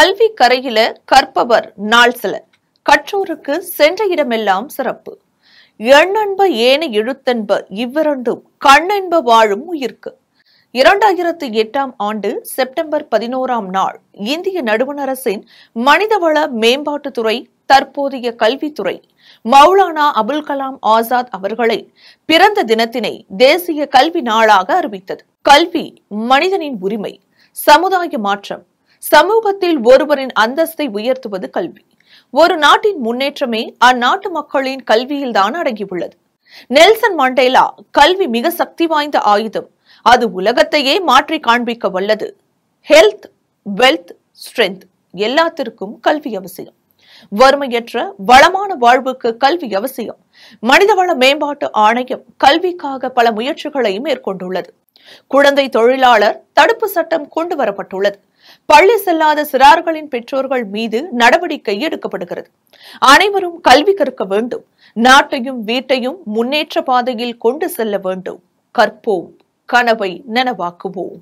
கல்வி கரையில கற்பவர் நாள் சில கற்றோருக்கு சென்ற இடமெல்லாம் சிறப்பு எண்ணன்ப ஏன எழுத்தென்ப இவ்விரண்டும் கண்ணென்ப வாழும் உயிர்க்கு இரண்டாயிரத்தி எட்டாம் ஆண்டு செப்டம்பர் பதினோராம் நாள் இந்திய நடுவணரசின் மனிதவள மேம்பாட்டுத்துறை தற்போதைய கல்வித்துறை மௌலானா அபுல் கலாம் ஆசாத் அவர்களை பிறந்த தினத்தினை தேசிய கல்வி நாளாக அறிவித்தது கல்வி மனிதனின் உரிமை சமுதாய மாற்றம் சமூகத்தில் ஒருவரின் அந்தஸ்தை உயர்த்துவது கல்வி ஒரு நாட்டின் முன்னேற்றமே அந்நாட்டு மக்களின் கல்வியில் தான் அடங்கியுள்ளது நெல்சன் மண்டேலா கல்வி மிக சக்தி வாய்ந்த ஆயுதம் அது உலகத்தையே மாற்றி காண்பிக்க வல்லது ஹெல்த் வெல்த் ஸ்ட்ரென்த் எல்லாத்திற்கும் கல்வி அவசியம் வறுமையற்ற வளமான வாழ்வுக்கு கல்வி அவசியம் மனிதவள மேம்பாட்டு ஆணையம் கல்விக்காக பல முயற்சிகளையும் மேற்கொண்டுள்ளது குழந்தை தொழிலாளர் தடுப்பு சட்டம் கொண்டு வரப்பட்டுள்ளது பள்ளி செல்லாத சிறார்களின் பெற்றோர்கள் மீது நடவடிக்கை எடுக்கப்படுகிறது அனைவரும் கல்வி கற்க வேண்டும் நாட்டையும் வீட்டையும் முன்னேற்ற பாதையில் கொண்டு செல்ல வேண்டும் கற்போம் கனவை நனவாக்குவோம்